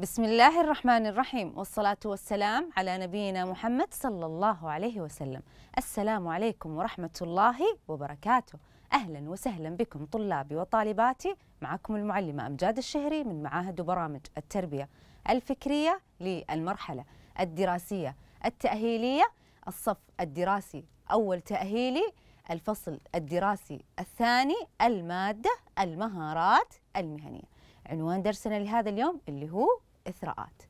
بسم الله الرحمن الرحيم والصلاة والسلام على نبينا محمد صلى الله عليه وسلم السلام عليكم ورحمة الله وبركاته أهلا وسهلا بكم طلابي وطالباتي معكم المعلمة أمجاد الشهري من معاهد وبرامج التربية الفكرية للمرحلة الدراسية التأهيلية الصف الدراسي أول تأهيلي الفصل الدراسي الثاني المادة المهارات المهنية عنوان درسنا لهذا اليوم اللي هو الإثراءات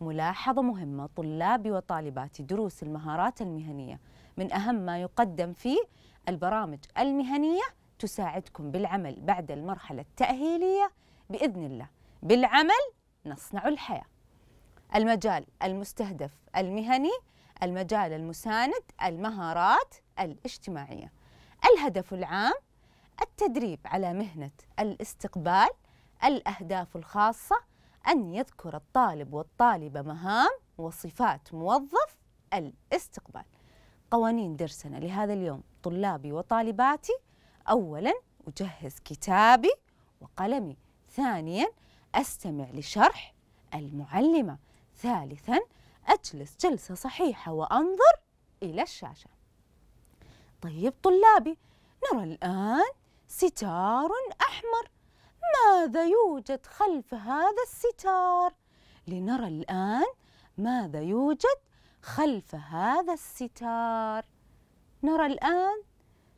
ملاحظة مهمة طلاب وطالبات دروس المهارات المهنية من أهم ما يقدم في البرامج المهنية تساعدكم بالعمل بعد المرحلة التأهيلية بإذن الله بالعمل نصنع الحياة المجال المستهدف المهني المجال المساند المهارات الاجتماعية الهدف العام التدريب على مهنة الاستقبال الأهداف الخاصة أن يذكر الطالب والطالبة مهام وصفات موظف الاستقبال قوانين درسنا لهذا اليوم طلابي وطالباتي أولا أجهز كتابي وقلمي ثانيا أستمع لشرح المعلمة ثالثا أجلس جلسة صحيحة وأنظر إلى الشاشة طيب طلابي نرى الآن ستار أحمر ماذا يوجد خلف هذا الستار لنرى الآن ماذا يوجد خلف هذا الستار نرى الآن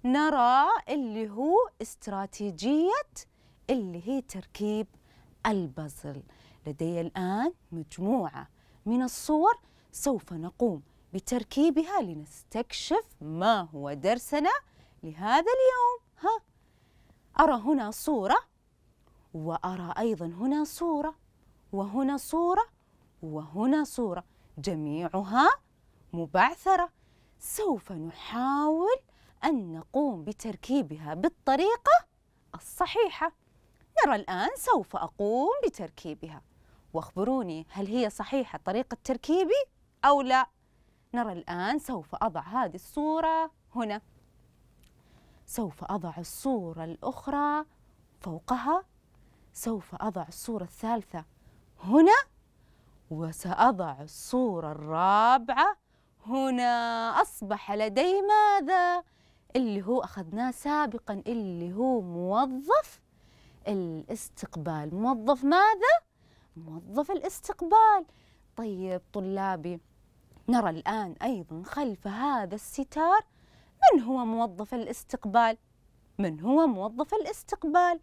نرى اللي هو استراتيجية اللي هي تركيب البازل لدي الآن مجموعة من الصور سوف نقوم بتركيبها لنستكشف ما هو درسنا لهذا اليوم ها أرى هنا صورة وأرى أيضا هنا صورة وهنا صورة وهنا صورة جميعها مبعثرة سوف نحاول أن نقوم بتركيبها بالطريقة الصحيحة نرى الآن سوف أقوم بتركيبها واخبروني هل هي صحيحة طريقة تركيبي أو لا نرى الآن سوف أضع هذه الصورة هنا سوف أضع الصورة الأخرى فوقها سوف أضع الصورة الثالثة هنا وسأضع الصورة الرابعة هنا أصبح لدي ماذا؟ اللي هو أخذناه سابقا اللي هو موظف الاستقبال موظف ماذا؟ موظف الاستقبال طيب طلابي نرى الآن أيضا خلف هذا الستار من هو موظف الاستقبال؟ من هو موظف الاستقبال؟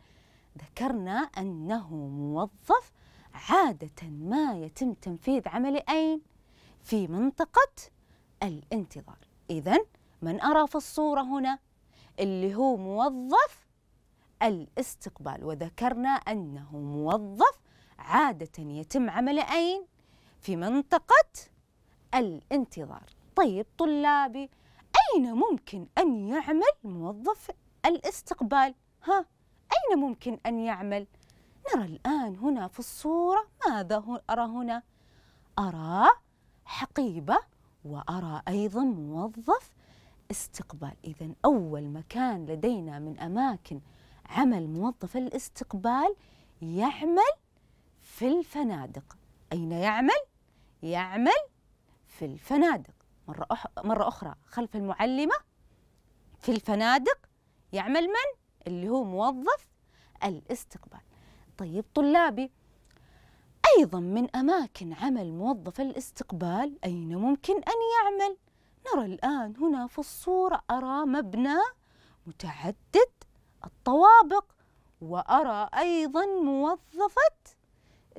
ذكرنا أنه موظف عادة ما يتم تنفيذ عمله أين؟ في منطقة الانتظار إذا من أرى في الصورة هنا؟ اللي هو موظف الاستقبال وذكرنا أنه موظف عادة يتم عمله أين؟ في منطقة الانتظار طيب طلابي أين ممكن أن يعمل موظف الاستقبال؟ ها؟ أين ممكن أن يعمل؟ نرى الآن هنا في الصورة ماذا أرى هنا؟ أرى حقيبة وأرى أيضا موظف استقبال إذا أول مكان لدينا من أماكن عمل موظف الاستقبال يعمل في الفنادق أين يعمل؟ يعمل في الفنادق مرة, أح مرة أخرى خلف المعلمة في الفنادق يعمل من؟ اللي هو موظف الاستقبال طيب طلابي أيضا من أماكن عمل موظف الاستقبال أين ممكن أن يعمل؟ نرى الآن هنا في الصورة أرى مبنى متعدد الطوابق وأرى أيضا موظفة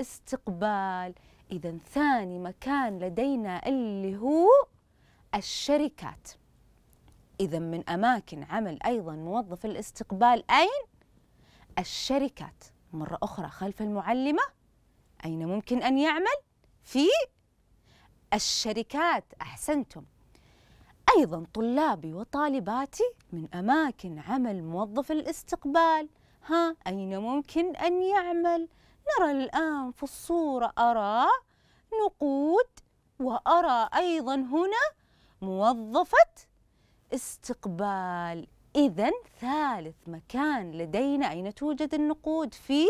استقبال إذا ثاني مكان لدينا اللي هو الشركات إذا من أماكن عمل أيضا موظف الاستقبال أين؟ الشركات مرة أخرى خلف المعلمة أين ممكن أن يعمل؟ في الشركات أحسنتم أيضا طلابي وطالباتي من أماكن عمل موظف الاستقبال ها أين ممكن أن يعمل؟ نرى الآن في الصورة أرى نقود وأرى أيضا هنا موظفة استقبال إذا ثالث مكان لدينا أين توجد النقود في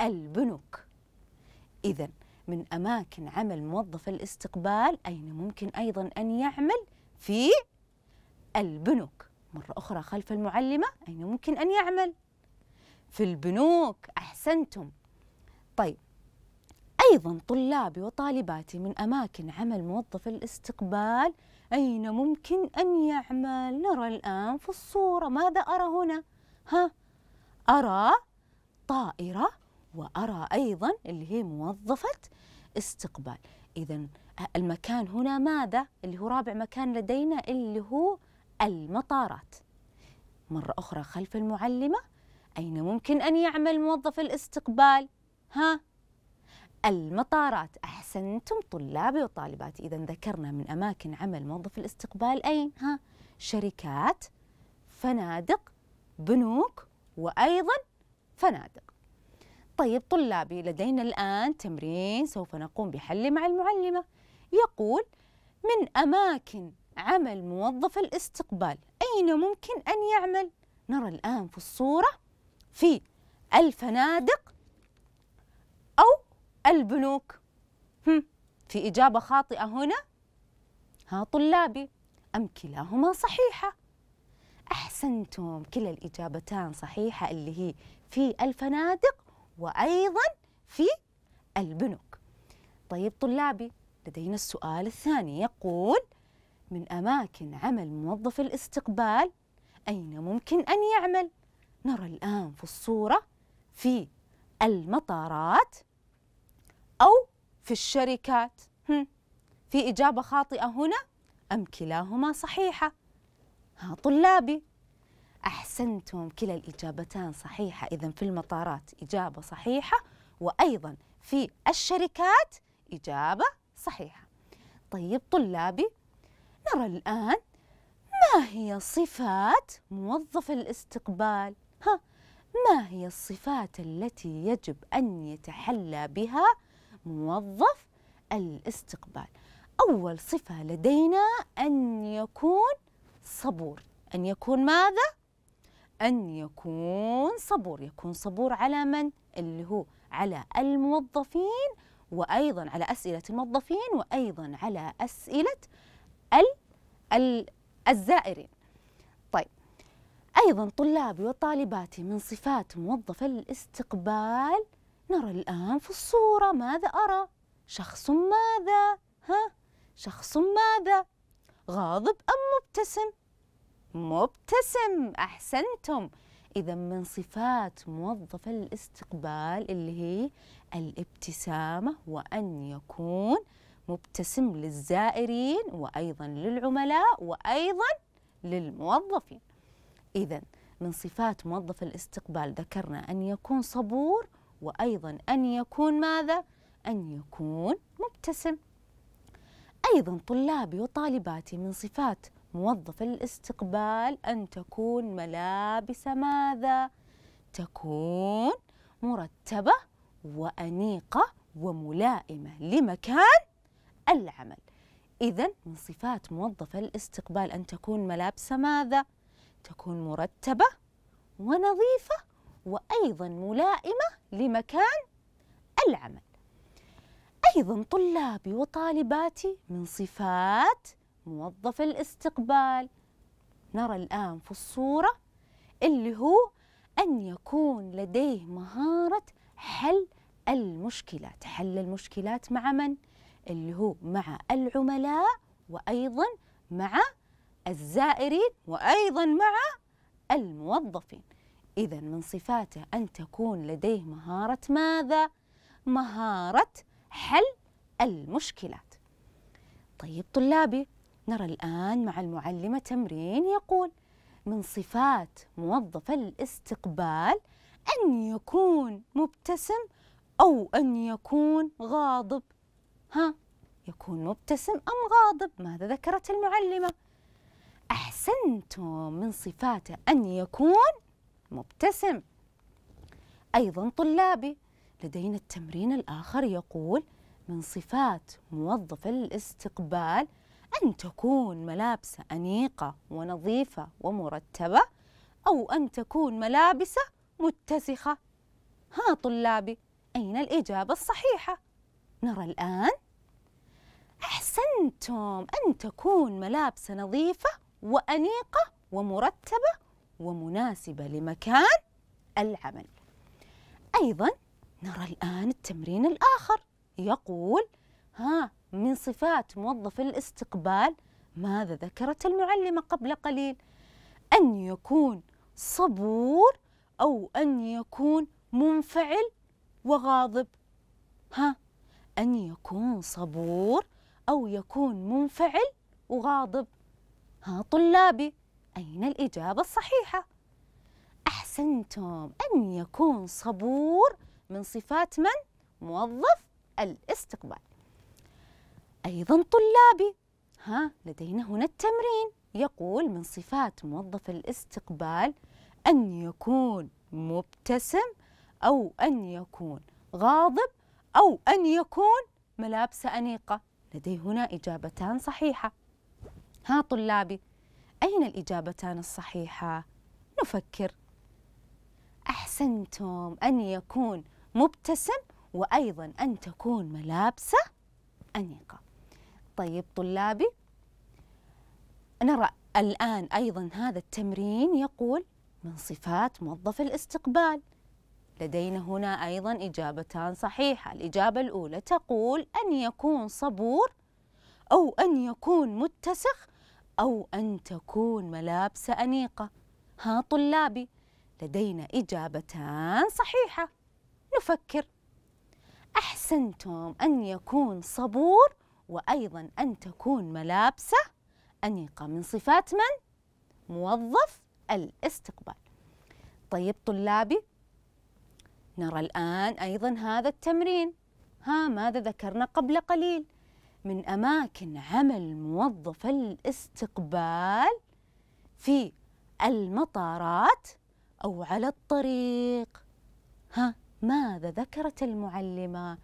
البنوك إذا من أماكن عمل موظف الاستقبال أين ممكن أيضا أن يعمل في البنوك مرة أخرى خلف المعلمة أين ممكن أن يعمل في البنوك أحسنتم طيب أيضا طلابي وطالباتي من أماكن عمل موظف الاستقبال أين ممكن أن يعمل نرى الآن في الصورة ماذا أرى هنا ها أرى طائرة وأرى أيضا اللي هي موظفة استقبال إذا المكان هنا ماذا اللي هو رابع مكان لدينا اللي هو المطارات مرة أخرى خلف المعلمة أين ممكن أن يعمل موظف الاستقبال ها المطارات أحسنتم طلابي وطالباتي إذا ذكرنا من أماكن عمل موظف الاستقبال أين؟ ها شركات فنادق بنوك وأيضا فنادق طيب طلابي لدينا الآن تمرين سوف نقوم بحله مع المعلمة يقول من أماكن عمل موظف الاستقبال أين ممكن أن يعمل؟ نرى الآن في الصورة في الفنادق البنوك هم في إجابة خاطئة هنا ها طلابي أم كلاهما صحيحة أحسنتم كلا الإجابتان صحيحة اللي هي في الفنادق وأيضا في البنوك طيب طلابي لدينا السؤال الثاني يقول من أماكن عمل موظف الاستقبال أين ممكن أن يعمل؟ نرى الآن في الصورة في المطارات أو في الشركات في إجابة خاطئة هنا أم كلاهما صحيحة ها طلابي أحسنتم كلا الإجابتان صحيحة إذا في المطارات إجابة صحيحة وأيضا في الشركات إجابة صحيحة طيب طلابي نرى الآن ما هي صفات موظف الاستقبال ها ما هي الصفات التي يجب أن يتحلى بها موظف الاستقبال أول صفة لدينا أن يكون صبور أن يكون ماذا؟ أن يكون صبور يكون صبور على من؟ اللي هو على الموظفين وأيضا على أسئلة الموظفين وأيضا على أسئلة ال ال الزائرين طيب أيضا طلابي وطالباتي من صفات موظف الاستقبال نرى الآن في الصورة ماذا أرى؟ شخص ماذا؟ ها؟ شخص ماذا؟ غاضب أم مبتسم؟ مبتسم أحسنتم إذا من صفات موظف الاستقبال اللي هي الابتسامة وأن يكون مبتسم للزائرين وأيضا للعملاء وأيضا للموظفين إذا من صفات موظف الاستقبال ذكرنا أن يكون صبور وأيضا أن يكون ماذا؟ أن يكون مبتسم أيضا طلابي وطالباتي من صفات موظف الاستقبال أن تكون ملابس ماذا؟ تكون مرتبة وأنيقة وملائمة لمكان العمل إذا من صفات موظف الاستقبال أن تكون ملابس ماذا؟ تكون مرتبة ونظيفة وأيضا ملائمة لمكان العمل أيضا طلابي وطالباتي من صفات موظف الاستقبال نرى الآن في الصورة اللي هو أن يكون لديه مهارة حل المشكلات حل المشكلات مع من؟ اللي هو مع العملاء وأيضا مع الزائرين وأيضا مع الموظفين إذا من صفاته أن تكون لديه مهارة ماذا؟ مهارة حل المشكلات. طيب طلابي نرى الآن مع المعلمة تمرين يقول من صفات موظف الاستقبال أن يكون مبتسم أو أن يكون غاضب ها يكون مبتسم أم غاضب ماذا ذكرت المعلمة أحسنتم من صفاته أن يكون مبتسم أيضا طلابي لدينا التمرين الآخر يقول من صفات موظف الاستقبال أن تكون ملابسه أنيقة ونظيفة ومرتبة أو أن تكون ملابسه متسخة ها طلابي أين الإجابة الصحيحة؟ نرى الآن أحسنتم أن تكون ملابسه نظيفة وأنيقة ومرتبة ومناسبة لمكان العمل أيضا نرى الآن التمرين الآخر يقول ها من صفات موظف الاستقبال ماذا ذكرت المعلمة قبل قليل أن يكون صبور أو أن يكون منفعل وغاضب ها أن يكون صبور أو يكون منفعل وغاضب ها طلابي أين الإجابة الصحيحة؟ أحسنتم أن يكون صبور من صفات من؟ موظف الاستقبال أيضا طلابي ها لدينا هنا التمرين يقول من صفات موظف الاستقبال أن يكون مبتسم أو أن يكون غاضب أو أن يكون ملابسه أنيقة لدي هنا إجابتان صحيحة ها طلابي أين الإجابتان الصحيحة؟ نفكر أحسنتم أن يكون مبتسم وأيضا أن تكون ملابسه أنيقة طيب طلابي نرى الآن أيضا هذا التمرين يقول من صفات موظف الاستقبال لدينا هنا أيضا إجابتان صحيحة الإجابة الأولى تقول أن يكون صبور أو أن يكون متسخ أو أن تكون ملابس أنيقة ها طلابي لدينا إجابتان صحيحة نفكر أحسنتم أن يكون صبور وأيضا أن تكون ملابسه أنيقة من صفات من؟ موظف الاستقبال طيب طلابي نرى الآن أيضا هذا التمرين ها ماذا ذكرنا قبل قليل من أماكن عمل موظف الاستقبال في المطارات أو على الطريق ها ماذا ذكرت المعلمة؟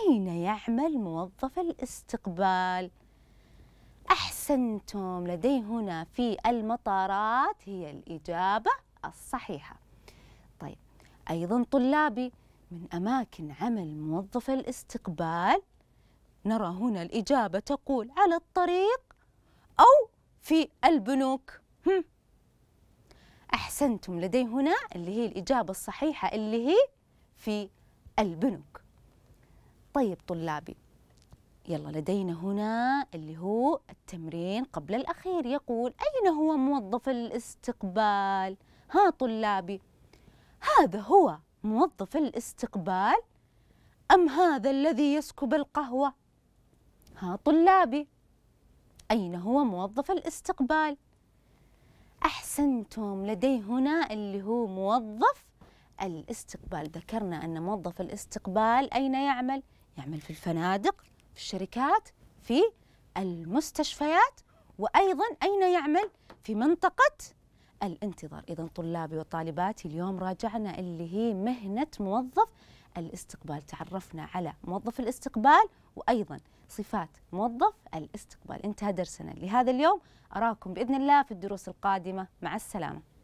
أين يعمل موظف الاستقبال؟ أحسنتم لدي هنا في المطارات هي الإجابة الصحيحة طيب أيضا طلابي من أماكن عمل موظف الاستقبال نرى هنا الإجابة تقول على الطريق أو في البنوك هم. أحسنتم لدي هنا اللي هي الإجابة الصحيحة اللي هي في البنوك طيب طلابي يلا لدينا هنا اللي هو التمرين قبل الأخير يقول أين هو موظف الاستقبال؟ ها طلابي هذا هو موظف الاستقبال أم هذا الذي يسكب القهوة؟ ها طلابي أين هو موظف الاستقبال؟ أحسنتم لدي هنا اللي هو موظف الاستقبال ذكرنا أن موظف الاستقبال أين يعمل؟ يعمل في الفنادق في الشركات في المستشفيات وأيضا أين يعمل؟ في منطقة الانتظار إذا طلابي وطالباتي اليوم راجعنا اللي هي مهنة موظف الاستقبال تعرفنا على موظف الاستقبال وأيضا صفات موظف الاستقبال انتهى درسنا لهذا اليوم أراكم بإذن الله في الدروس القادمة مع السلامة